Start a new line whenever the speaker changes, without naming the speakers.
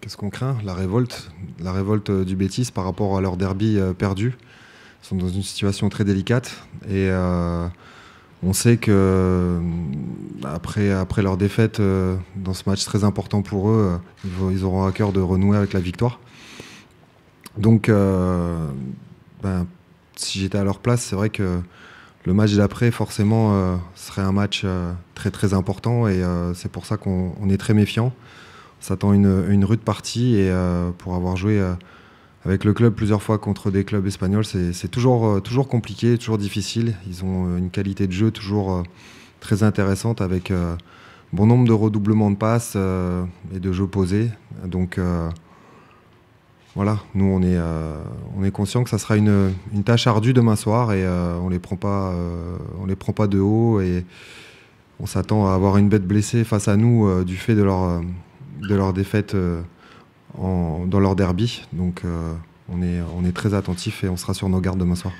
Qu'est-ce qu'on craint La révolte,
la révolte euh, du Bétis par rapport à leur derby euh, perdu. Ils sont dans une situation très délicate et euh, on sait que après, après leur défaite dans ce match très important pour eux, ils auront à cœur de renouer avec la victoire. Donc, ben, si j'étais à leur place, c'est vrai que le match d'après, forcément, serait un match très très important et c'est pour ça qu'on est très méfiant ça une, rude partie. Et euh, pour avoir joué euh, avec le club plusieurs fois contre des clubs espagnols, c'est toujours, euh, toujours compliqué, toujours difficile. Ils ont une qualité de jeu toujours très intéressante avec bon nombre de redoublements de passes et de jeux posés. Donc voilà, nous on est, conscients on est conscient que ça sera une, tâche ardue demain soir et on les prend pas, les prend pas de haut et on s'attend à avoir une bête blessée face à nous du fait de leur de leur défaite euh, dans leur derby.
Donc euh, on est, on est très attentif et on sera sur nos gardes demain soir.